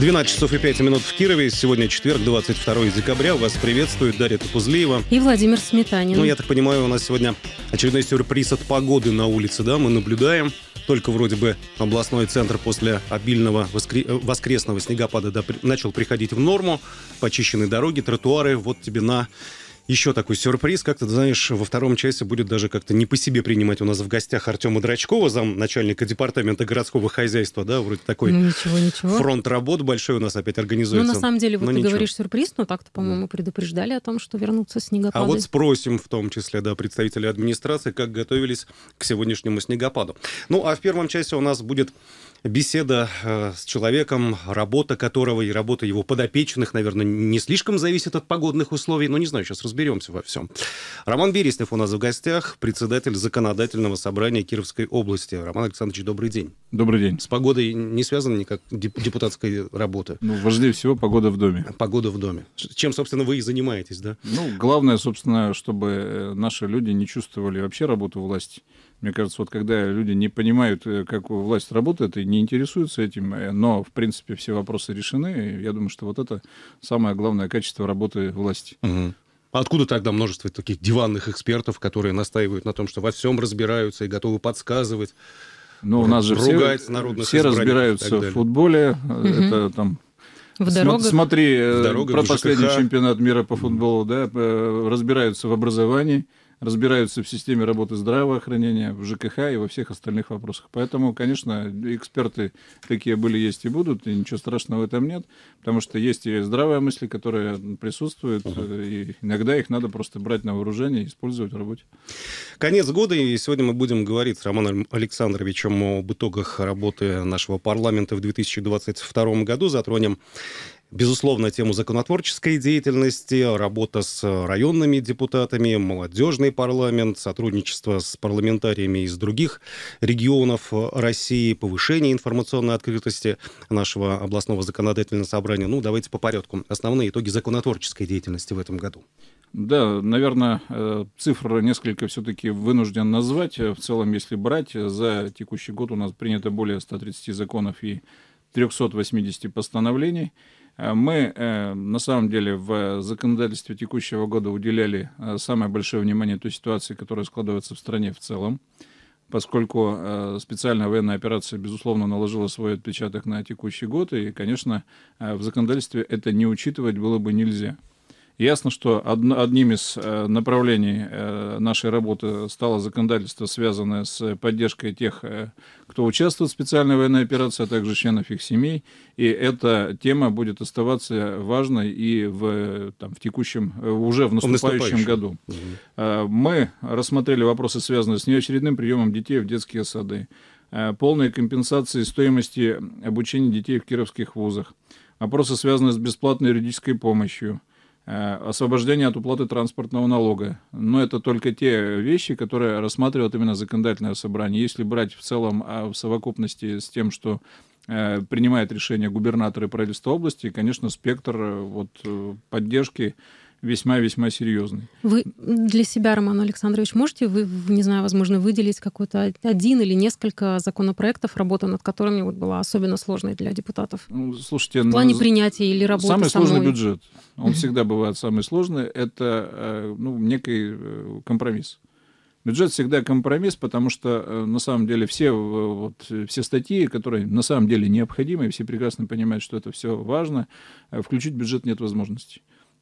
12 часов и 5 минут в Кирове. Сегодня четверг, 22 декабря. Вас приветствуют Дарья Топузлиева. И Владимир Сметанин. Ну, я так понимаю, у нас сегодня очередной сюрприз от погоды на улице, да? Мы наблюдаем. Только вроде бы областной центр после обильного воскре... Э, воскресного снегопада да, начал приходить в норму. Почищены дороги, тротуары. Вот тебе на еще такой сюрприз. Как-то, знаешь, во втором часе будет даже как-то не по себе принимать у нас в гостях Артема Драчкова, замначальника департамента городского хозяйства, да, вроде такой ну, ничего, ничего. фронт работ большой у нас опять ну, организуется. Ну, на самом деле, вот но ну, ты ничего. говоришь сюрприз, но так-то, по-моему, да. Ну. предупреждали о том, что вернутся снегопады. А вот спросим в том числе, да, представителей администрации, как готовились к сегодняшнему снегопаду. Ну, а в первом часе у нас будет беседа э, с человеком, работа которого и работа его подопечных, наверное, не слишком зависит от погодных условий, но не знаю, сейчас разберемся во всем. Роман Береснев у нас в гостях, председатель законодательного собрания Кировской области. Роман Александрович, добрый день. Добрый день. С погодой не связана никак депутатской работы? Ну, важнее всего погода в доме. Погода в доме. Чем, собственно, вы и занимаетесь, да? Ну, главное, собственно, чтобы э, наши люди не чувствовали вообще работу власти мне кажется, вот когда люди не понимают, э, как власть работает и не интересуются этим, э, но, в принципе, все вопросы решены, я думаю, что вот это самое главное качество работы власти. Угу. Откуда тогда множество таких диванных экспертов, которые настаивают на том, что во всем разбираются и готовы подсказывать? Ну, у нас же все, все разбираются в футболе, угу. это там в дорогах. Смотри, в дорогах, про в последний чемпионат мира по футболу, да, разбираются в образовании разбираются в системе работы здравоохранения, в ЖКХ и во всех остальных вопросах. Поэтому, конечно, эксперты такие были, есть и будут, и ничего страшного в этом нет, потому что есть и здравые мысли, которые присутствуют, и иногда их надо просто брать на вооружение и использовать в работе. Конец года, и сегодня мы будем говорить с Романом Александровичем об итогах работы нашего парламента в 2022 году. Затронем Безусловно, тему законотворческой деятельности, работа с э, районными депутатами, молодежный парламент, сотрудничество с парламентариями из других регионов э, России, повышение информационной открытости нашего областного законодательного собрания. Ну, давайте по порядку. Основные итоги законотворческой деятельности в этом году. Да, наверное, э, цифры несколько все-таки вынужден назвать. В целом, если брать, за текущий год у нас принято более 130 законов и 380 постановлений. Э, мы, э, на самом деле, в э, законодательстве текущего года уделяли самое большое внимание той ситуации, которая складывается в стране в целом, поскольку специальная военная операция, безусловно, наложила свой отпечаток на текущий год, и, конечно, в законодательстве это не учитывать было бы нельзя – Ясно, что одним из э, направлений э, нашей работы стало законодательство, связанное с поддержкой тех, э, кто участвует в специальной военной операции, а также членов их семей. И эта тема будет оставаться важной и в, там, в текущем, уже в наступающем, наступающем. году. Угу. Мы рассмотрели вопросы, связанные с неочередным приемом детей в детские сады, полной компенсации стоимости обучения детей в кировских вузах, вопросы, связанные с бесплатной юридической помощью, Э, освобождение от уплаты транспортного налога. Но это только те вещи, которые рассматривают именно законодательное собрание. Если брать в целом а в совокупности с тем, что э, принимает решение губернаторы правительства области, конечно, спектр э, вот, поддержки весьма-весьма серьезный. Вы для себя, Роман Александрович, можете, вы, не знаю, возможно, выделить какой-то один или несколько законопроектов, работа над которыми вот была особенно сложной для депутатов? Ну, слушайте, в ну, плане принятия или работы Самый самой? сложный бюджет, он всегда бывает самый сложный, это э, ну, некий э, компромисс. Бюджет всегда компромисс, потому что э, на самом деле все, вот, все статьи, которые на самом деле необходимы, все прекрасно понимают, что это все важно, включить бюджет нет возможности.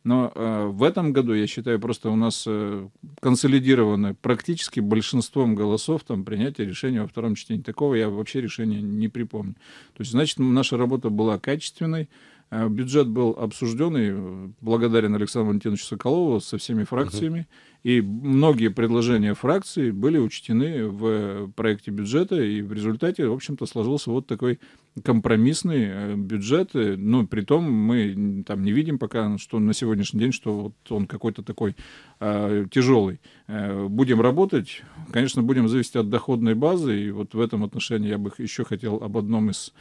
Но э, в этом году, я считаю, просто у нас э, консолидировано практически большинством голосов там принятие решения во втором чтении. Такого я вообще решения не припомню. То есть, значит, наша работа была качественной, э, бюджет был обсужденный, э, благодарен Александру Валентиновичу Соколову со всеми фракциями, угу. и многие предложения фракций были учтены в э, проекте бюджета, и в результате, в общем-то, сложился вот такой компромиссные э, бюджеты, но ну, при том мы там не видим пока, что на сегодняшний день, что вот он какой-то такой э, тяжелый. Э, будем работать, конечно, будем зависеть от доходной базы, и вот в этом отношении я бы еще хотел об одном из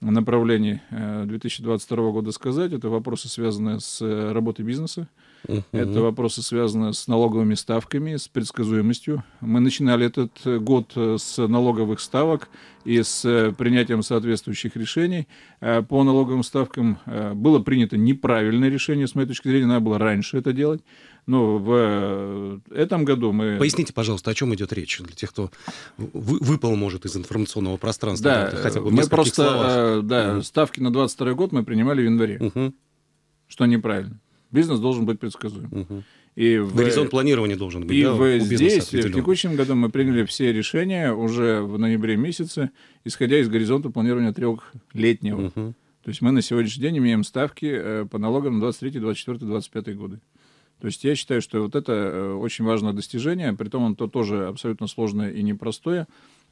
направлений 2022 э, года сказать. Это вопросы, связанные с э, работой бизнеса. Uh-huh. Это вопросы, связаны с налоговыми ставками, с предсказуемостью. Мы начинали этот э, год э, с налоговых ставок и с э, принятием соответствующих решений. По налоговым ставкам было принято неправильное решение, с моей точки зрения, надо было раньше это делать. Но в этом году мы... Поясните, пожалуйста, о чем идет речь для тех, кто выпал, может, из информационного пространства. Да, да хотя бы мы просто словах. да, угу. ставки на 22 год мы принимали в январе, угу. что неправильно. Бизнес должен быть предсказуем. Угу. И в... Горизонт планирования должен быть. И да, в... здесь, в текущем году, мы приняли все решения уже в ноябре месяце, исходя из горизонта планирования трехлетнего. Угу. То есть мы на сегодняшний день имеем ставки э, по налогам на 23, 24, 25 годы. То есть я считаю, что вот это э, очень важное достижение, при том оно тоже абсолютно сложное и непростое.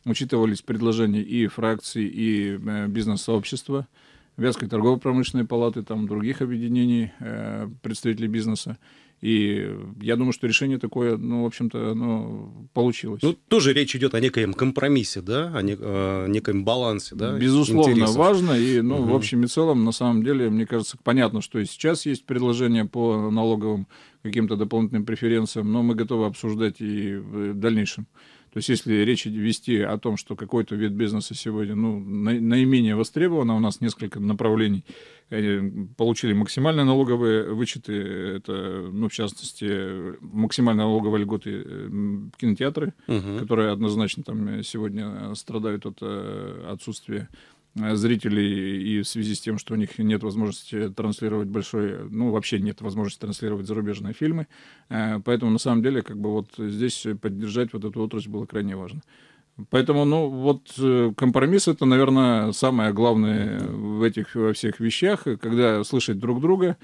Учитывались предложения и фракций, и э, бизнес-сообщества. Вятской торгово-промышленной палаты, там других объединений э, представителей бизнеса. И я думаю, что решение такое, ну, в общем-то, оно получилось. Ну, тоже речь идет о некоем компромиссе, да, о не, э, некоем балансе, да? Безусловно, интересов. важно. И, ну, угу. в общем и целом, на самом деле, мне кажется, понятно, что и сейчас есть предложение по налоговым каким-то дополнительным преференциям, но мы готовы обсуждать и в дальнейшем. То есть если речь вести о том, что какой-то вид бизнеса сегодня ну, наименее востребован, а у нас несколько направлений э, получили максимальные налоговые вычеты, это, ну, в частности, максимальные налоговые льготы э, кинотеатры, угу. которые однозначно там э, сегодня страдают от отсутствия Э, зрителей и в связи с тем, что у них нет возможности транслировать большой, ну, вообще нет возможности транслировать зарубежные фильмы. Э, поэтому, на самом деле, как бы вот здесь поддержать вот эту отрасль было крайне важно. Поэтому, ну, вот э, компромисс это, наверное, самое главное в этих во всех вещах, когда слышать друг друга,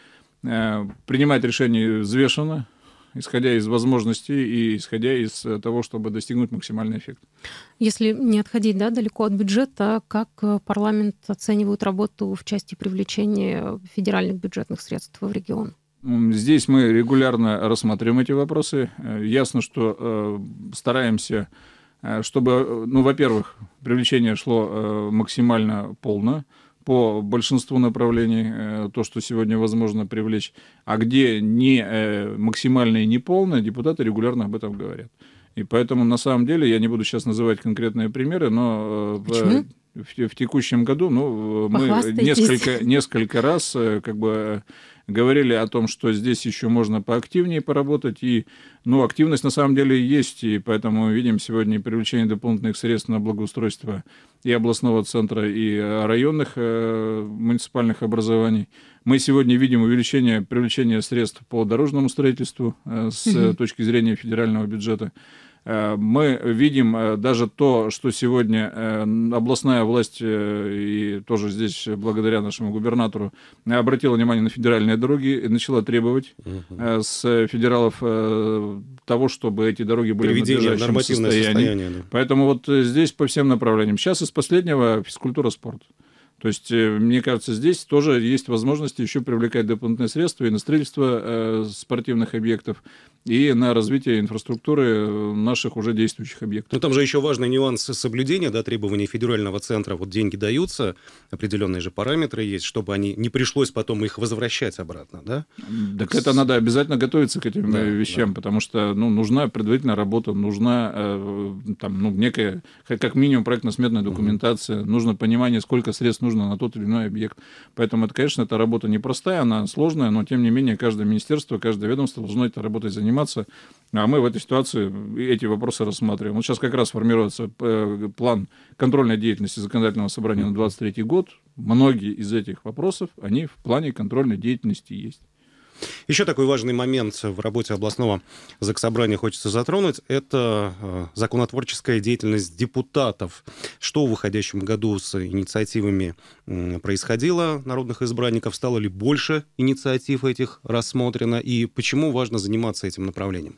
принимать решения взвешенно, исходя из возможностей и исходя из э, того, чтобы достигнуть максимальный эффект. Если не отходить да, далеко от бюджета, как э, парламент оценивает работу в части привлечения федеральных бюджетных средств в регион? Здесь мы регулярно рассматриваем эти вопросы. Э, ясно, что стараемся, чтобы, ну, во-первых, привлечение шло максимально полно, по большинству направлений, э, то, что сегодня возможно привлечь, а где не э, максимальное и не полное, депутаты регулярно об этом говорят. И поэтому, на самом деле, я не буду сейчас называть конкретные примеры, но э, Почему? в, в текущем году ну, мы несколько, несколько раз как бы говорили о том, что здесь еще можно поактивнее поработать, и, ну, активность на самом деле есть, и поэтому видим сегодня привлечение дополнительных средств на благоустройство и областного центра, и э, районных э, муниципальных образований. Мы сегодня видим увеличение привлечения средств по дорожному строительству э, с угу. точки зрения федерального бюджета. Э, мы видим э, даже то, что сегодня э, областная власть, и тоже здесь благодаря нашему губернатору, обратила внимание на федеральные дороги и начала требовать угу. с федералов того, чтобы эти дороги были Приведение в надлежащем состоянии. Состояние, да. Поэтому вот здесь по всем направлениям. Сейчас из последнего физкультура спорт. То есть, мне кажется, здесь тоже есть возможность еще привлекать дополнительные средства и на строительство э, спортивных объектов, и на развитие инфраструктуры э, наших уже действующих объектов. Но там же еще важный нюанс соблюдения да, требований федерального центра. Вот деньги даются, определенные же параметры есть, чтобы они не пришлось потом их возвращать обратно, да? Так С... это надо обязательно готовиться к этим э, да, вещам, да. потому что ну, нужна предварительная работа, нужна э, там, ну, некая, как минимум, проектно-сметная документация, угу. нужно понимание, сколько средств нужно на тот или иной объект. Поэтому, это, конечно, эта работа непростая, она сложная, но, тем не менее, каждое министерство, каждое ведомство должно этой работой заниматься заниматься. А мы в этой ситуации эти вопросы рассматриваем. Вот сейчас как раз формируется э, план контрольной деятельности законодательного собрания на 2023 год. Многие из этих вопросов, они в плане контрольной деятельности есть. Еще такой важный момент в работе областного заксобрания хочется затронуть. Это э, законотворческая деятельность депутатов. Что в выходящем году с инициативами происходило народных избранников? Стало ли больше инициатив этих рассмотрено? И почему важно заниматься этим направлением?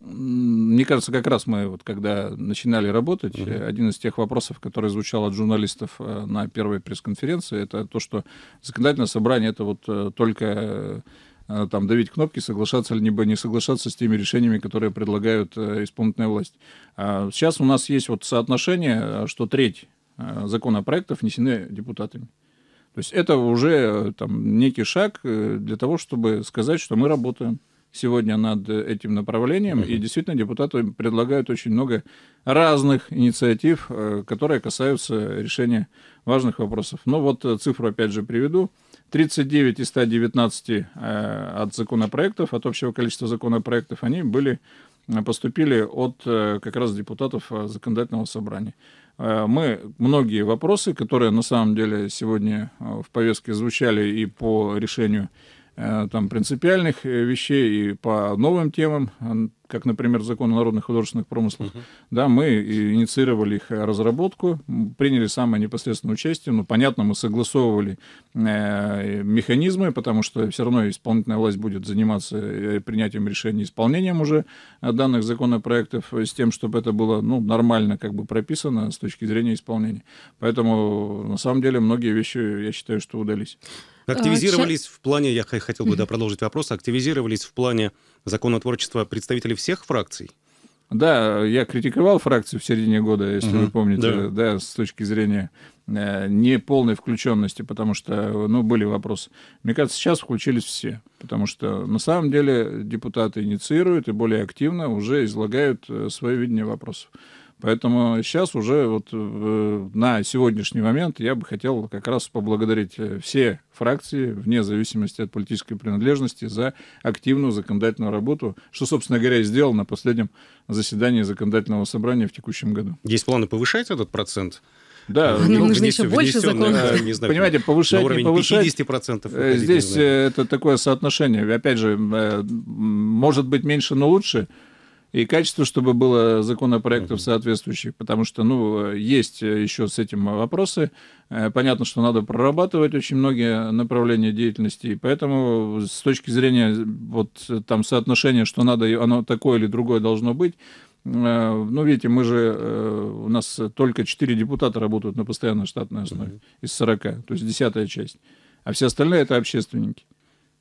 Мне кажется, как раз мы, вот, когда начинали работать, Uh -huh. один из тех вопросов, который звучал от журналистов э, на первой пресс-конференции, это то, что законодательное собрание это вот э, только Э, там давить кнопки, соглашаться либо не соглашаться с теми решениями, которые предлагают э, исполнительная власть. А сейчас у нас есть вот соотношение, э, что треть законопроектов внесены депутатами. То есть это уже там, некий шаг для того, чтобы сказать, что мы работаем сегодня над этим направлением. Mm-hmm. И действительно, депутаты предлагают очень много разных инициатив, которые касаются решения важных вопросов. Но ну вот цифру опять же приведу. 39 из 119 э, от законопроектов, от общего количества законопроектов, они были э, поступили от э, как раз депутатов законодательного собрания. Мы многие вопросы, которые на самом деле сегодня в повестке звучали и по решению там, принципиальных вещей, и по новым темам, как, например, закон о народных художественных промыслах, uh-huh. да, мы инициировали их э, разработку, приняли самое непосредственное участие, ну, понятно, мы согласовывали э, механизмы, потому что все равно исполнительная власть будет заниматься э, принятием решений, исполнением уже э, данных законопроектов с тем, чтобы это было, ну, нормально как бы прописано с точки зрения исполнения. Поэтому, на самом деле, многие вещи, я считаю, что удались. Активизировались э, Ча... в плане, я хотел бы да, продолжить вопрос, активизировались в плане законотворчества представители всех фракций? Да, я критиковал фракцию в середине года, если угу, вы помните, да. да, с точки зрения э, неполной включенности, потому что, ну, были вопросы. Мне кажется, сейчас включились все, потому что на самом деле депутаты инициируют и более активно уже излагают э, свое видение вопросов. Поэтому сейчас уже вот э, на сегодняшний момент я бы хотел как раз поблагодарить э, все фракции, вне зависимости от политической принадлежности, за активную законодательную работу, что, собственно говоря, и сделал на последнем заседании законодательного собрания в текущем году. Есть планы повышать этот процент? Да, э, нам ну, нужно еще больше законов. Не знаю, Понимаете, повышать, на не повышать. 50% Здесь это такое соотношение. Опять же, может быть меньше, но лучше и качество, чтобы было законопроектов соответствующих, потому что, ну, есть э, еще с этим вопросы. Э, понятно, что надо прорабатывать очень многие направления деятельности, и поэтому с точки зрения э, вот там соотношения, что надо, оно такое или другое должно быть, ну, видите, мы же, у нас только 4 депутата работают на постоянной штатной основе mm-hmm. из 40, то есть десятая часть. А все остальные это общественники.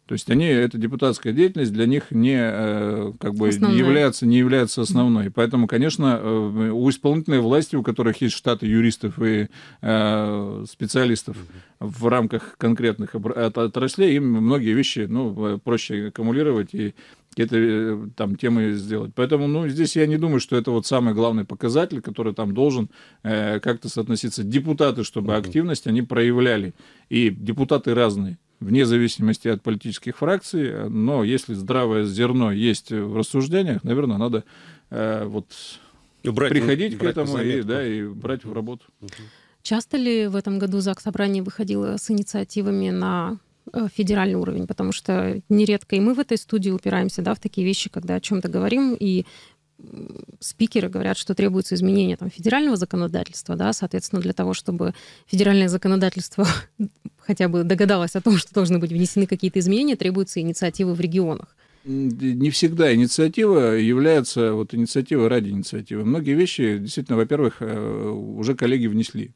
То есть они, эта депутатская деятельность для них не, э, как бы, не, является, не является основной. Поэтому, конечно, э, у исполнительной власти, у которых есть штаты юристов и э, специалистов в рамках конкретных отраслей, им многие вещи ну, проще аккумулировать и какие-то там темы сделать. Поэтому, ну, здесь я не думаю, что это вот самый главный показатель, который там должен э, как-то соотноситься. Депутаты, чтобы активность они проявляли. И депутаты разные вне зависимости от политических фракций, но если здравое зерно есть в рассуждениях, наверное, надо э, вот брать, приходить брать к этому и, да, и брать в работу. Часто ли в этом году ЗАГС собрание выходило с инициативами на э, федеральный уровень, потому что нередко и мы в этой студии упираемся да, в такие вещи, когда о чем-то говорим, и спикеры говорят, что требуется изменение там, федерального законодательства, да, соответственно, для того, чтобы федеральное законодательство хотя бы догадалось о том, что должны быть внесены какие-то изменения, требуются инициативы в регионах. Не всегда инициатива является вот инициатива ради инициативы. Многие вещи, действительно, во-первых, э, уже коллеги внесли.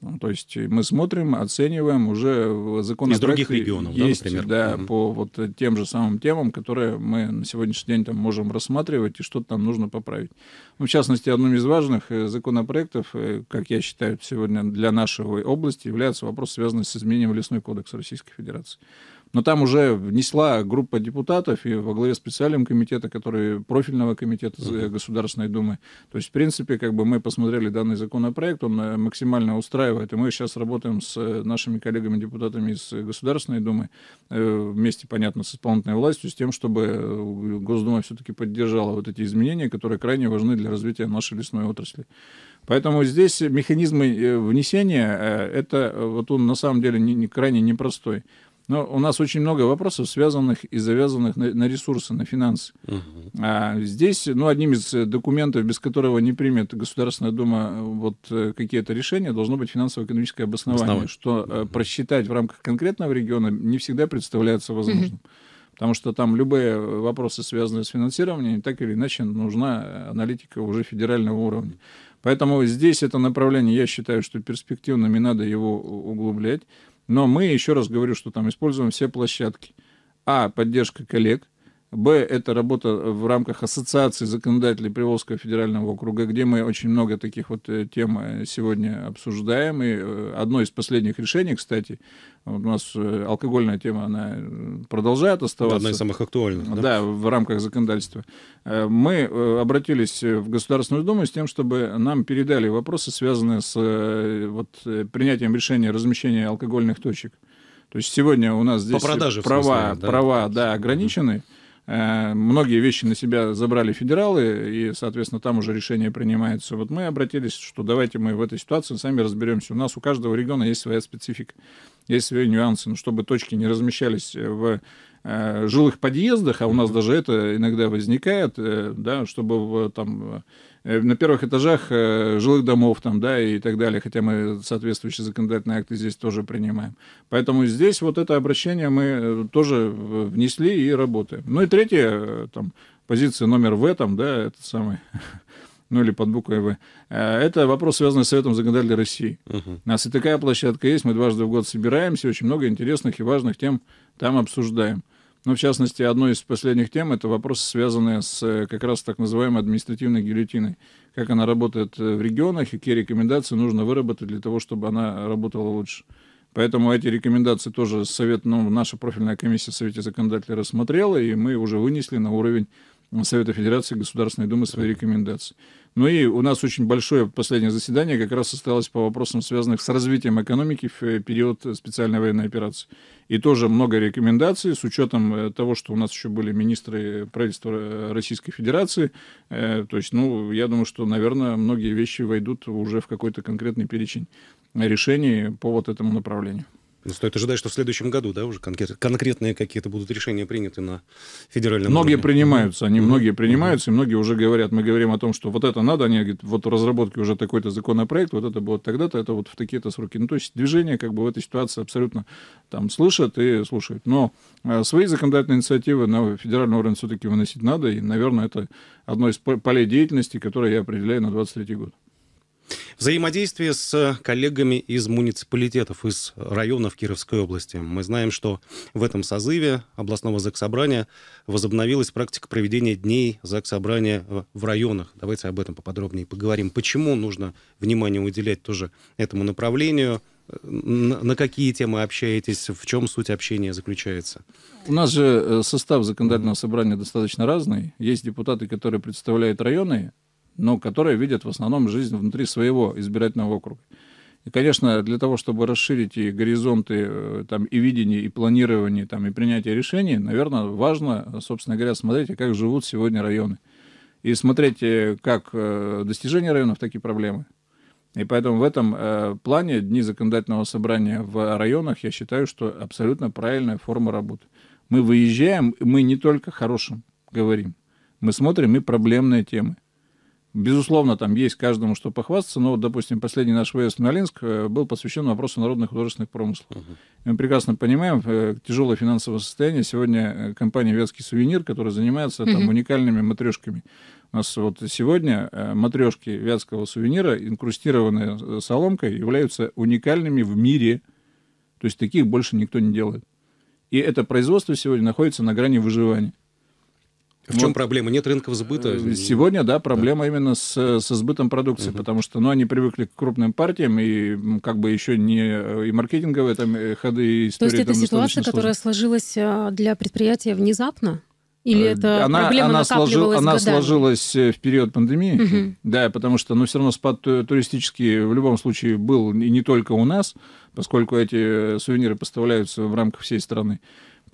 Ну, то есть э, мы смотрим, оцениваем уже э, законопроекты. Из других регионов, есть, да, например? Да, mm по вот э, тем же самым темам, которые мы на сегодняшний день там можем рассматривать и что-то там нужно поправить. Ну, в частности, одним из важных законопроектов, как я считаю, сегодня для нашей области является вопрос, связанный с изменением Лесной кодекса Российской Федерации. Но там уже внесла группа депутатов и во главе специального комитета, который профильного комитета Государственной Думы. То есть, в принципе, как бы мы посмотрели данный законопроект, он э, максимально устраивает. И мы сейчас работаем с э, нашими коллегами-депутатами из Государственной Думы, э, вместе, понятно, с исполнительной властью, с тем, чтобы Госдума все-таки поддержала вот эти изменения, которые крайне важны для развития нашей лесной отрасли. Поэтому здесь механизмы внесения, это вот он на самом деле не, не, крайне непростой. Но у нас очень много вопросов, связанных и завязанных на, на ресурсы, на финансы. Угу. А здесь, ну, одним из э, документов, без которого не примет Государственная Дума э, вот э, какие-то решения, должно быть финансово-экономическое обоснование, обоснование. что угу. просчитать в рамках конкретного региона не всегда представляется возможным. Угу. Потому что там любые вопросы, связанные с финансированием, так или иначе нужна аналитика уже федерального уровня. Поэтому здесь это направление, я считаю, что перспективным и надо его углублять. Но мы, еще раз говорю, что там используем все площадки. А, поддержка коллег – Б. Это работа в рамках ассоциации законодателей Приволжского федерального округа, где мы очень много таких вот э, тем э, сегодня обсуждаем. И э, одно из последних решений, кстати, у нас алкогольная тема, она продолжает оставаться. Одна из самых актуальных. Да, да в рамках законодательства. Мы обратились в Государственную Думу с тем, чтобы нам передали вопросы, связанные с вот, принятием решения размещения алкогольных точек. То есть сегодня у нас здесь По продаже, права, смысле, да? права да, ограничены. mm Э, многие вещи на себя забрали федералы, и, соответственно, там уже решение принимается. Вот мы обратились, что давайте мы в этой ситуации сами разберемся. У нас у каждого региона есть своя специфика, есть свои нюансы. Но ну, чтобы точки не размещались в э, жилых подъездах, а у нас даже это иногда возникает, э, да, чтобы в, там Э, на первых этажах э, жилых домов там, да, и так далее, хотя мы соответствующие законодательные акты здесь тоже принимаем. Поэтому здесь вот это обращение мы э, тоже внесли и работаем. Ну и третье, там, позиция номер В, там, да, это самый ну или под буквой В. Это вопрос, связанный с Советом законодательной России. Угу. У нас и такая площадка есть, мы дважды в год собираемся, очень много интересных и важных тем там обсуждаем. Ну, в частности, одной из последних тем это вопросы, связанные с э, как раз так называемой административной гильотиной. Как она работает э, в регионах и какие рекомендации нужно выработать для того, чтобы она работала лучше. Поэтому эти рекомендации тоже совет, ну, наша профильная комиссия в Совете законодателей рассмотрела, и мы уже вынесли на уровень Совета Федерации Государственной Думы свои рекомендации. Ну и у нас очень большое последнее заседание как раз состоялось по вопросам, связанных с развитием экономики в э, период специальной военной операции. И тоже много рекомендаций с учетом э, того, что у нас еще были министры правительства э, Российской Федерации. То есть, ну, я думаю, что, наверное, многие вещи войдут уже в какой-то конкретный перечень решений по вот этому направлению. Ну, стоит ожидать, что в следующем году, да, уже конкретные какие-то будут решения приняты на федеральном многие уровне. Многие принимаются, они mm-hmm. многие принимаются, и многие уже говорят, мы говорим о том, что вот это надо, они говорят, вот в разработке уже такой-то законопроект, вот это будет тогда-то, это вот в такие-то сроки. Ну, то есть движение как бы в этой ситуации абсолютно там слышат и слушают. Но э, свои законодательные инициативы на федеральный уровень все-таки выносить надо, и, наверное, это одно из полей деятельности, которое я определяю на 2023 год. Взаимодействие с коллегами из муниципалитетов, из районов Кировской области. Мы знаем, что в этом созыве областного заксобрания возобновилась практика проведения дней заксобрания в районах. Давайте об этом поподробнее поговорим. Почему нужно внимание уделять тоже этому направлению? На какие темы общаетесь? В чем суть общения заключается? У нас же э, состав законодательного собрания достаточно разный. Есть депутаты, которые представляют районы, но которые видят в основном жизнь внутри своего избирательного округа. И, конечно, для того, чтобы расширить и горизонты э, там, и видения, и планирования, там, и принятия решений, наверное, важно, собственно говоря, смотреть, как живут сегодня районы. И смотреть, э, как э, достижения районов, такие проблемы. И поэтому в этом плане Дни законодательного собрания в районах, я считаю, что абсолютно правильная форма работы. Мы выезжаем, мы не только хорошим говорим, мы смотрим и проблемные темы. Безусловно, там есть каждому что похвастаться, но, допустим, последний наш выезд в Ноленск э, был посвящен вопросу народных художественных промыслов. uh мы прекрасно понимаем э, тяжелое финансовое состояние. Сегодня э, компания «Вятский сувенир», которая занимается uh-huh. уникальными матрешками. У нас вот сегодня матрешки вятского сувенира, инкрустированные соломкой, являются уникальными в мире. То есть таких больше никто не делает. И это производство сегодня находится на грани выживания. В чем вот. проблема? Нет рынков сбыта? Э, сегодня, да, проблема да. именно с, со сбытом продукции, угу. потому что, ну, они привыкли к крупным партиям, и как бы еще не э, и маркетинговые там и э, ходы, и истории То есть это ситуация, которая сложилась для предприятия внезапно? Или это она, проблема она, сложил, она сложилась в период пандемии, угу. да, потому что, ну, все равно спад туристический в любом случае был и не только у нас, поскольку эти сувениры поставляются в рамках всей страны.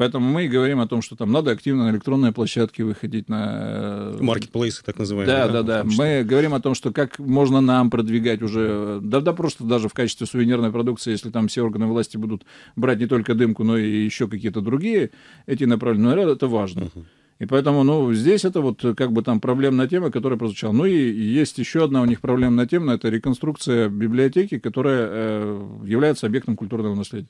Поэтому мы говорим о том, что там надо активно на электронные площадки выходить на... Э, Маркетплейсы, так называемые. Да, да, да. Мы говорим о том, что как можно нам продвигать уже... Э, да, да, просто даже в качестве сувенирной продукции, если там все органы власти будут брать не только дымку, но и еще какие-то другие эти направления, но это важно. Uh-huh. И поэтому, ну, здесь это вот как бы там проблемная тема, которая прозвучала. Ну и есть еще одна у них проблемная тема, это реконструкция библиотеки, которая э, является объектом культурного наследия.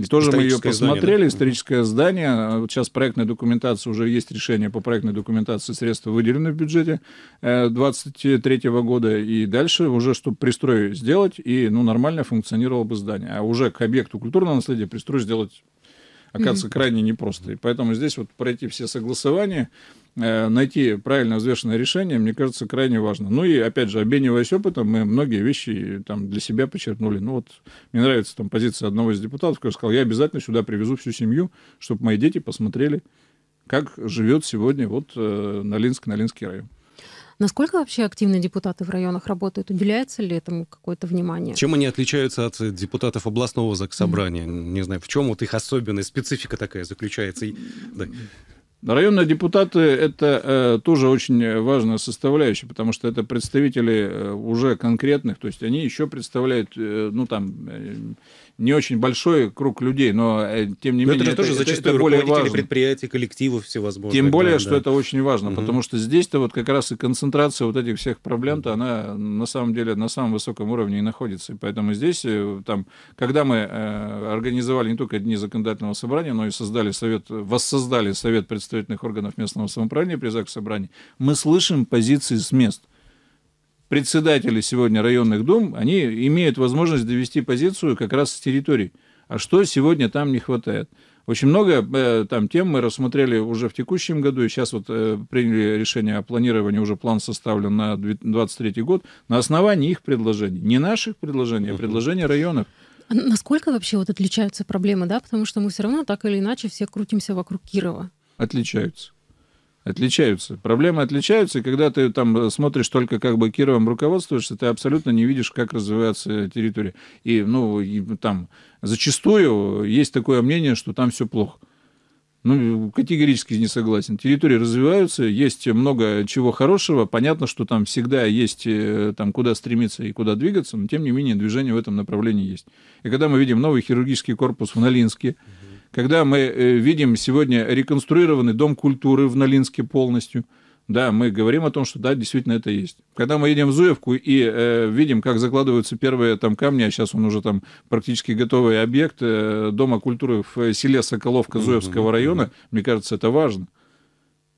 И тоже мы ее посмотрели, здание, да? историческое здание. Сейчас проектная документация, уже есть решение по проектной документации, средства выделены в бюджете 23 э, года. И дальше уже, чтобы пристрой сделать, и ну, нормально функционировало бы здание. А уже к объекту культурного наследия пристрой сделать оказывается mm-hmm. крайне непросто. И поэтому здесь вот пройти все согласования, э, найти правильно взвешенное решение, мне кажется, крайне важно. Ну и, опять же, обмениваясь опытом, мы многие вещи там для себя подчеркнули. Ну вот, мне нравится там позиция одного из депутатов, который сказал, я обязательно сюда привезу всю семью, чтобы мои дети посмотрели, как живет сегодня вот э, Налинск, Налинский район. Насколько вообще активны депутаты в районах работают? Уделяется ли этому какое-то внимание? Чем они отличаются от э, депутатов областного заксобрания? Mm-hmm. Не знаю, в чем вот их особенность, специфика такая заключается? И, да. Районные депутаты – это э, тоже очень важная составляющая, потому что это представители э, уже конкретных, то есть они еще представляют, э, ну там, э, не очень большой круг людей, но э, тем не но менее это, это тоже это, зачастую это более важно. предприятий, коллективов всевозможных. Тем более, да, что да. это очень важно, угу. потому что здесь-то вот как раз и концентрация вот этих всех проблем-то, она на самом деле на самом высоком уровне и находится. И поэтому здесь, э, там, когда мы э, организовали не только Дни законодательного собрания, но и создали совет, воссоздали совет представителей представительных органов местного самоуправления при ЗАГС собрании, мы слышим позиции с мест. Председатели сегодня районных дум, они имеют возможность довести позицию как раз с территории А что сегодня там не хватает? Очень много э, там тем мы рассмотрели уже в текущем году, и сейчас вот э, приняли решение о планировании, уже план составлен на 2023 год, на основании их предложений. Не наших предложений, а предложений районов. А насколько вообще вот отличаются проблемы, да? Потому что мы все равно так или иначе все крутимся вокруг Кирова отличаются. Отличаются. Проблемы отличаются, и когда ты там смотришь только как бы Кировом руководствуешься, ты абсолютно не видишь, как развивается территория. И, ну, и, там зачастую есть такое мнение, что там все плохо. Ну, категорически не согласен. Территории развиваются, есть много чего хорошего. Понятно, что там всегда есть э, там, куда стремиться и куда двигаться, но тем не менее движение в этом направлении есть. И когда мы видим новый хирургический корпус в Налинске, угу когда мы э, видим сегодня реконструированный дом культуры в Налинске полностью, да, мы говорим о том, что да, действительно это есть. Когда мы едем в Зуевку и э, видим, как закладываются первые там камни, а сейчас он уже там практически готовый объект э, Дома культуры в селе Соколовка Зуевского района, мне кажется, это важно.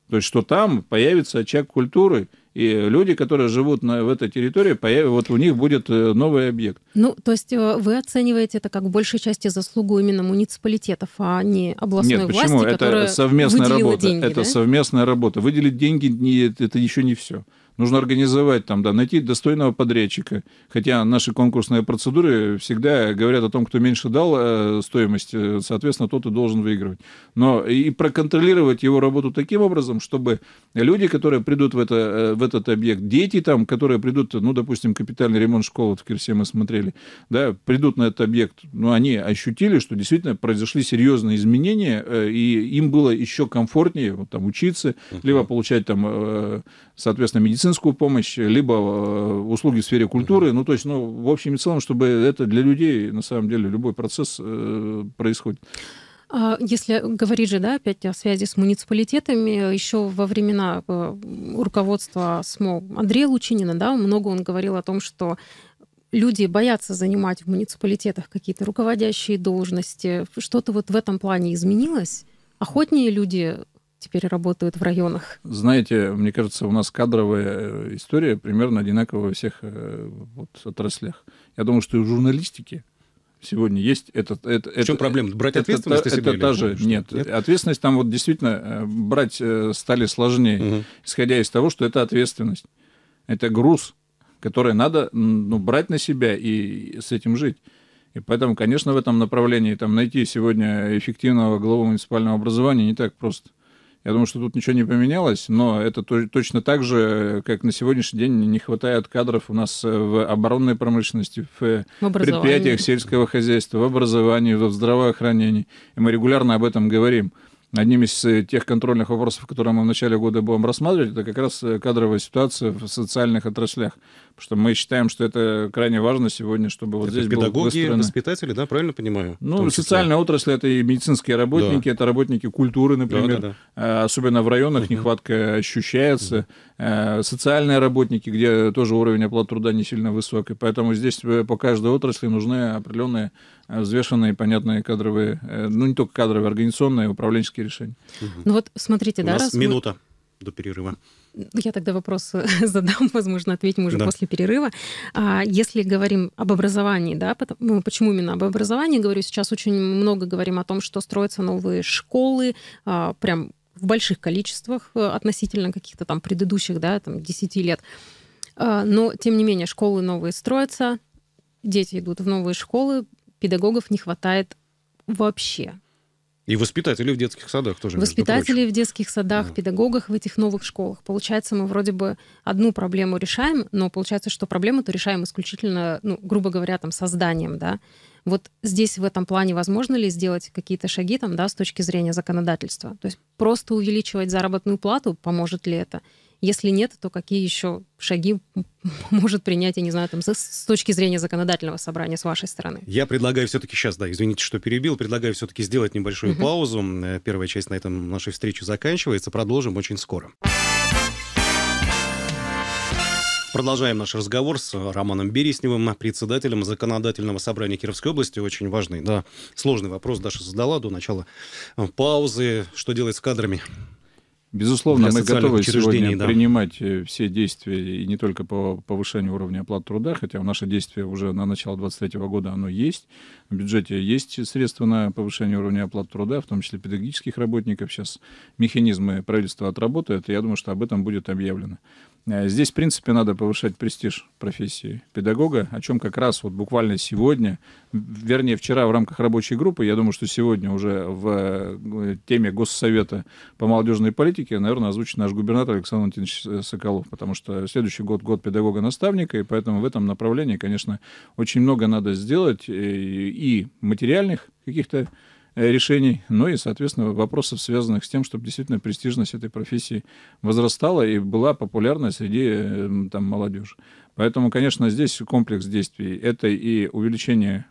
То есть, что там появится очаг культуры – и люди, которые живут на, в этой территории, появ, вот у них будет э, новый объект. Ну, то есть э, вы оцениваете это как в большей части заслугу именно муниципалитетов, а не областной Нет, почему? власти, это совместная работа. Деньги, это да? совместная работа. Выделить деньги это еще не все нужно организовать, там, да, найти достойного подрядчика. Хотя наши конкурсные процедуры всегда говорят о том, кто меньше дал э, стоимость, э, соответственно, тот и должен выигрывать. Но и проконтролировать его работу таким образом, чтобы люди, которые придут в, это, э, в этот объект, дети там, которые придут, ну, допустим, капитальный ремонт школы, в Кирсе мы смотрели, да, придут на этот объект, ну, они ощутили, что действительно произошли серьезные изменения, и им было еще комфортнее вот, там, учиться, либо получать там, соответственно, медицинские медицинскую помощь, либо э, услуги в сфере культуры. Ну, то есть, ну, в общем и целом, чтобы это для людей, на самом деле, любой процесс э, происходит. А, если говорить же, да, опять о связи с муниципалитетами, еще во времена э, руководства СМО Андрея Лучинина, да, много он говорил о том, что люди боятся занимать в муниципалитетах какие-то руководящие должности. Что-то вот в этом плане изменилось? Охотнее люди теперь работают в районах? Знаете, мне кажется, у нас кадровая э, история примерно одинаковая во всех э, вот, отраслях. Я думаю, что и в журналистике сегодня есть этот э, этот. в чем это, проблема брать ответственность это, это, это та же что? нет, нет ответственность там вот действительно брать стали сложнее угу. исходя из того что это ответственность это груз который надо ну, брать на себя и с этим жить и поэтому конечно в этом направлении там найти сегодня эффективного главу муниципального образования не так просто я думаю, что тут ничего не поменялось, но это то, точно так же, как на сегодняшний день не хватает кадров у нас э, в оборонной промышленности, в, э, в предприятиях сельского хозяйства, в образовании, в здравоохранении. И мы регулярно об этом говорим. Одним из э, тех контрольных вопросов, которые мы в начале года будем рассматривать, это как раз э, кадровая ситуация в социальных отраслях. Потому что мы считаем, что это крайне важно сегодня, чтобы вот это здесь педагоги, выстроено... воспитатели, да, правильно понимаю? Ну, социальная отрасль — это и медицинские работники, да. это работники культуры, например. Да, да, да. А, особенно в районах угу. нехватка ощущается. Угу Э, социальные работники, где тоже уровень оплаты труда не сильно высок, и Поэтому здесь э, по каждой отрасли нужны определенные э, взвешенные, понятные кадровые, ну не только кадровые, организационные, управленческие решения. Ну вот смотрите, У да, нас минута мы... до перерыва. Я тогда вопрос задам, возможно, ответим уже да. после перерыва. А Если говорим об образовании, да, потому, ну, почему именно об образовании говорю? Сейчас очень много говорим о том, что строятся новые школы, а, прям в больших количествах э, относительно каких-то там предыдущих, да, там 10 лет. А, но, тем не менее, школы новые строятся, дети идут в новые школы, педагогов не хватает вообще. И воспитателей в детских садах тоже. Воспитателей в детских садах, да. педагогах в этих новых школах. Получается, мы вроде бы одну проблему решаем, но получается, что проблему-то решаем исключительно, ну, грубо говоря, там, созданием, да. Вот здесь в этом плане возможно ли сделать какие-то шаги там, да, с точки зрения законодательства? То есть просто увеличивать заработную плату, поможет ли это? Если нет, то какие еще шаги может принять, я не знаю, там, с точки зрения законодательного собрания с вашей стороны? Я предлагаю все-таки сейчас, да, извините, что перебил, предлагаю все-таки сделать небольшую uh-huh. паузу. Э, первая часть на этом нашей встречи заканчивается. Продолжим очень Скоро. Продолжаем наш разговор с Романом Бересневым, председателем Законодательного собрания Кировской области. Очень важный, да, сложный вопрос Даша задала до начала э, паузы. Что делать с кадрами? Безусловно, мы готовы сегодня да. принимать э, все действия, и не только по повышению уровня оплаты труда, хотя в наше действие уже на начало 2023 года оно есть. В бюджете есть средства на повышение уровня оплаты труда, в том числе педагогических работников. Сейчас механизмы правительства отработают, и я думаю, что об этом будет объявлено. Э, здесь, в принципе, надо повышать престиж профессии педагога, о чем как раз вот буквально сегодня, вернее, вчера в рамках рабочей группы, я думаю, что сегодня уже в э, теме Госсовета по молодежной политике, наверное, озвучит наш губернатор Александр Валентинович э, Соколов, потому что следующий год — год педагога-наставника, и поэтому в этом направлении, конечно, очень много надо сделать и материальных каких-то Э, решений, ну и, соответственно, вопросов, связанных с тем, чтобы действительно престижность этой профессии возрастала и была популярна среди э, там, молодежи. Поэтому, конечно, здесь комплекс действий. Это и увеличение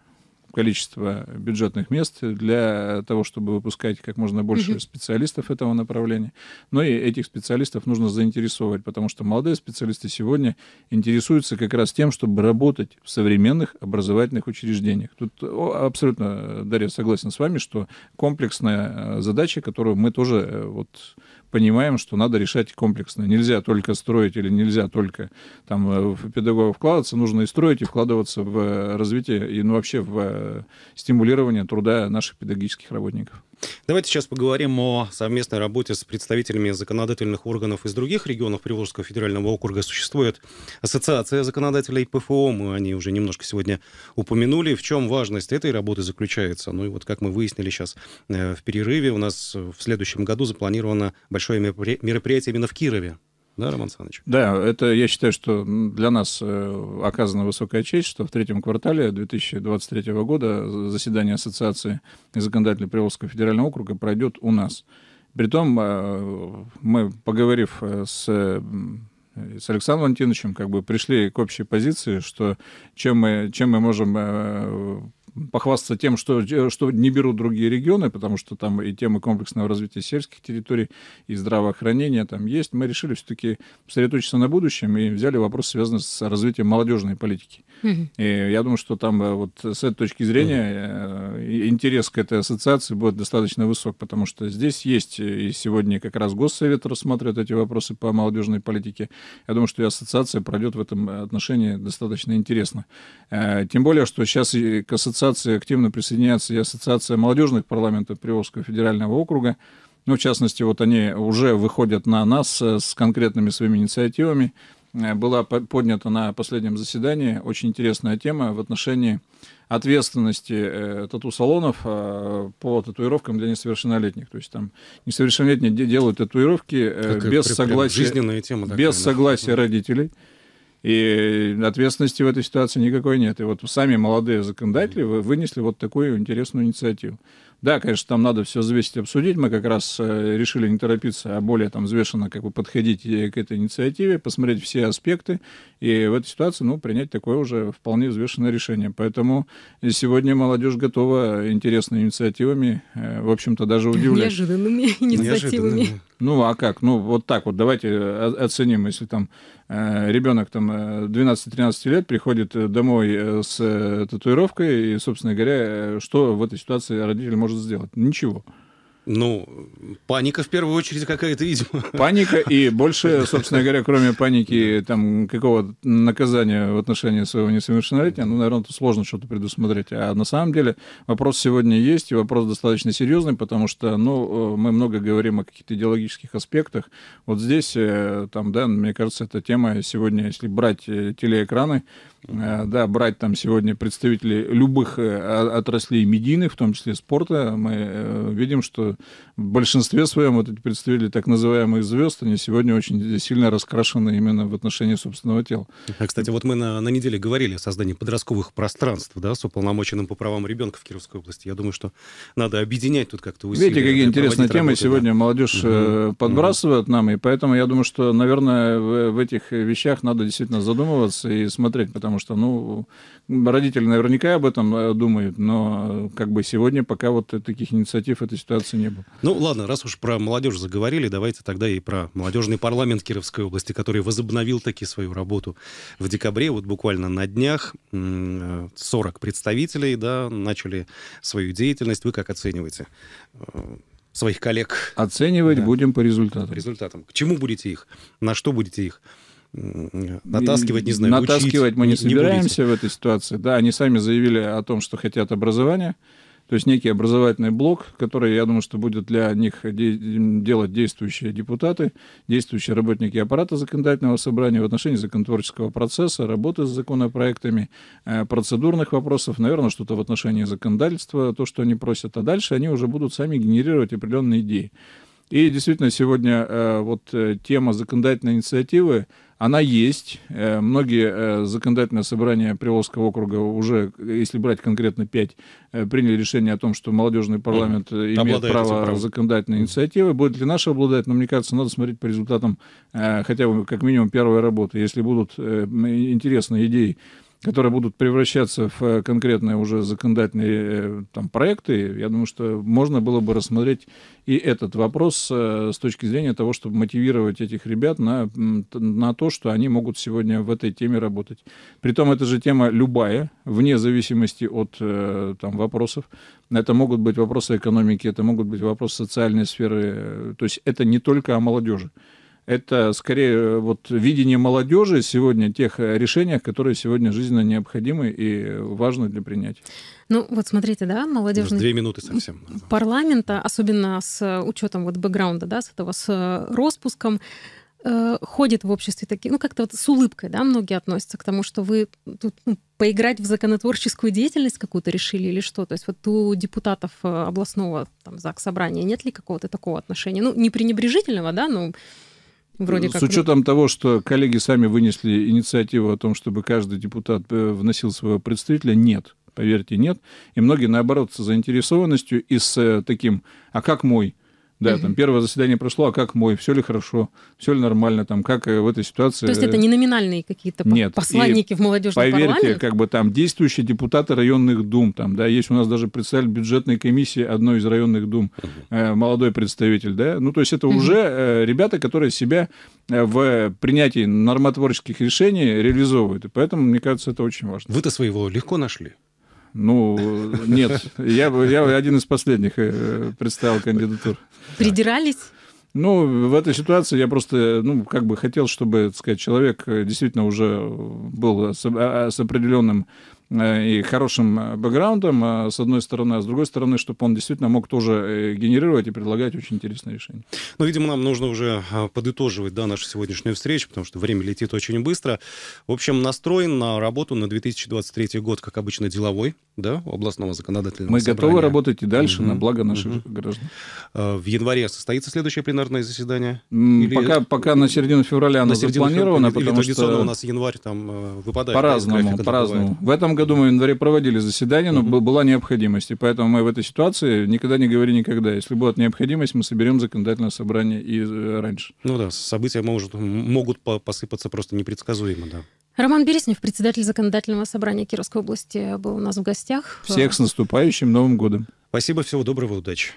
количество бюджетных мест для того, чтобы выпускать как можно больше специалистов этого направления. Но и этих специалистов нужно заинтересовать, потому что молодые специалисты сегодня интересуются как раз тем, чтобы работать в современных образовательных учреждениях. Тут абсолютно, э, Дарья, согласен с вами, что комплексная э, задача, которую мы тоже э, вот понимаем, что надо решать комплексно. Нельзя только строить или нельзя только там, э, в педагога вкладываться, нужно и строить, и вкладываться в э, развитие, и ну, вообще в э, стимулирование труда наших педагогических работников. Давайте сейчас поговорим о совместной работе с представителями законодательных органов из других регионов Приволжского федерального округа. Существует ассоциация законодателей ПФО, мы о ней уже немножко сегодня упомянули. В чем важность этой работы заключается? Ну и вот как мы выяснили сейчас э, в перерыве, у нас в следующем году запланировано большое мероприятие именно в Кирове. Да, Роман Саныч? Да, это я считаю, что для нас э, оказана высокая честь, что в третьем квартале 2023 года заседание Ассоциации законодателей Приволжского федерального округа пройдет у нас. Притом э, мы, поговорив э, с с Александром Валентиновичем как бы пришли к общей позиции, что чем мы, чем мы можем э, похвастаться тем, что, э, что не берут другие регионы, потому что там и темы комплексного развития сельских территорий, и здравоохранения там есть. Мы решили все-таки сосредоточиться на будущем и взяли вопрос, связанный с развитием молодежной политики. И я думаю, что там э, вот с этой точки зрения э, интерес к этой ассоциации будет достаточно высок, потому что здесь есть, и сегодня как раз Госсовет рассматривает эти вопросы по молодежной политике. Я думаю, что и ассоциация пройдет в этом отношении достаточно интересно. Тем более, что сейчас к ассоциации ассоциации активно присоединяется и Ассоциация молодежных парламентов Приволжского федерального округа. Ну, в частности, вот они уже выходят на нас э, с конкретными своими инициативами. Э, была поднята на последнем заседании очень интересная тема в отношении ответственности э, тату-салонов по татуировкам для несовершеннолетних. То есть там несовершеннолетние делают татуировки так, без согласия, тема такая, без согласия родителей. И ответственности в этой ситуации никакой нет. И вот сами молодые законодатели вынесли вот такую интересную инициативу. Да, конечно, там надо все взвесить, обсудить. Мы как раз э, решили не торопиться, а более там взвешенно как бы подходить э, к этой инициативе, посмотреть все аспекты и в этой ситуации, ну, принять такое уже вполне взвешенное решение. Поэтому сегодня молодежь готова интересными инициативами, э, в общем-то, даже удивлять. Неожиданными инициативами. Ну, а как? Ну, вот так вот давайте оценим, если там ребенок там 12-13 лет приходит домой с татуировкой, и, собственно говоря, что в этой ситуации родитель может может сделать? Ничего. Ну, паника в первую очередь какая-то, видимо. Паника и больше, собственно говоря, кроме паники, там, какого наказания в отношении своего несовершеннолетия, ну, наверное, тут сложно что-то предусмотреть. А на самом деле вопрос сегодня есть, и вопрос достаточно серьезный, потому что, ну, э, мы много говорим о каких-то идеологических аспектах. Вот здесь, э, там, да, мне кажется, эта тема сегодня, если брать э, телеэкраны, Э, да, брать там сегодня представителей любых э, отраслей медийных, в том числе спорта, мы э, видим, что в большинстве своем вот эти представители так называемых звезд, они сегодня очень сильно раскрашены именно в отношении собственного тела. А, кстати, вот мы на, на неделе говорили о создании подростковых пространств, да, с уполномоченным по правам ребенка в Кировской области. Я думаю, что надо объединять тут как-то усилия. Видите, какие интересные темы работы, сегодня да. молодежь угу. подбрасывает угу. нам, и поэтому я думаю, что, наверное, в, в этих вещах надо действительно задумываться и смотреть, потому потому что, ну, родители наверняка об этом э, думают, но э, как бы сегодня пока вот таких инициатив этой ситуации не было. Ну, ладно, раз уж про молодежь заговорили, давайте тогда и про молодежный парламент Кировской области, который возобновил таки свою работу в декабре, вот буквально на днях 40 э, представителей, да, начали свою деятельность. Вы как оцениваете? своих коллег. Оценивать да. будем по результатам. По результатам. К чему будете их? На что будете их натаскивать, не знаю, Натаскивать учить, мы не, не собираемся не в этой ситуации. Да, они сами заявили о том, что хотят образования. То есть некий образовательный блок, который, я думаю, что будет для них де- делать действующие депутаты, действующие работники аппарата законодательного собрания в отношении законотворческого процесса, работы с законопроектами, э, процедурных вопросов, наверное, что-то в отношении законодательства, то, что они просят. А дальше они уже будут сами генерировать определенные идеи. И действительно, сегодня э, вот э, тема законодательной инициативы, она есть. Э, многие э, законодательные собрания Приволжского округа уже, если брать конкретно пять, э, приняли решение о том, что молодежный парламент mm. имеет право, право законодательной инициативы. Будет ли наша обладать? Но мне кажется, надо смотреть по результатам хотя бы как минимум первой работы. Если будут интересные идеи которые будут превращаться в э, конкретные уже законодательные э, там, проекты, я думаю, что можно было бы рассмотреть и этот вопрос э, с точки зрения того, чтобы мотивировать этих ребят на, на то, что они могут сегодня в этой теме работать. Притом эта же тема любая, вне зависимости от там, вопросов. Это могут быть вопросы экономики, это могут быть вопросы социальной сферы. То есть это не только о молодежи это скорее э, вот видение молодежи сегодня тех э, решений, которые сегодня жизненно необходимы и важны для принятия. Ну вот смотрите, да, молодежь две минуты совсем. парламента, особенно с э, учетом вот бэкграунда, да, с этого, с распуском, ходит в обществе такие, ну как-то вот с улыбкой, да, многие относятся к тому, что вы тут ну, поиграть в законотворческую деятельность какую-то решили или что? То есть вот у депутатов областного там ЗАГС собрания нет ли какого-то такого отношения? Ну не пренебрежительного, да, но... Ну, вроде э, как. С учетом того, что коллеги сами вынесли инициативу о том, чтобы каждый депутат э, вносил своего представителя, нет. Поверьте, нет. И многие, наоборот, с заинтересованностью и с э, таким «а как мой?», да, угу. там первое заседание прошло, а как мой, все ли хорошо, все ли нормально, там как э, в этой ситуации. То есть э, это не номинальные какие-то Нет. посланники и в молодежном поверьте, парламент? как бы там действующие депутаты районных дум, там, да, есть у нас даже представитель бюджетной комиссии одной из районных дум, угу. молодой представитель, да, ну то есть это угу. уже ребята, которые себя в принятии нормотворческих решений реализовывают, и поэтому мне кажется это очень важно. Вы-то своего легко нашли? Ну, нет. Я, я один из последних э, представил кандидатур. Придирались? Ну, в этой ситуации я просто, ну, как бы хотел, чтобы, так сказать, человек э, действительно уже был с, а, с определенным Э, и хорошим э, бэкграундом, э, с одной стороны, а с другой стороны, чтобы он действительно мог тоже генерировать и предлагать очень интересные решения. Ну, видимо, нам нужно уже а, подытоживать да, нашу сегодняшнюю встречу, потому что время летит очень быстро. В общем, настроен на работу на 2023 год, как обычно, деловой, да, областного законодательного Мы собрания. готовы работать и дальше угу, на благо наших угу. граждан. А, в январе состоится следующее пленарное заседание? Или... Пока, пока на середину февраля оно на середину запланировано. Февраля, потому или традиционно что... у нас январь там выпадает. По-разному, по-разному. В этом году году мы в январе проводили заседание, но была необходимость. И поэтому мы в этой ситуации никогда не говори никогда. Если будет необходимость, мы соберем законодательное собрание и э, раньше. Ну да, события может, могут посыпаться просто непредсказуемо, да. Роман Береснев, председатель законодательного собрания Кировской области, был у нас в гостях. Всех с наступающим Новым годом. Спасибо, всего доброго, удачи.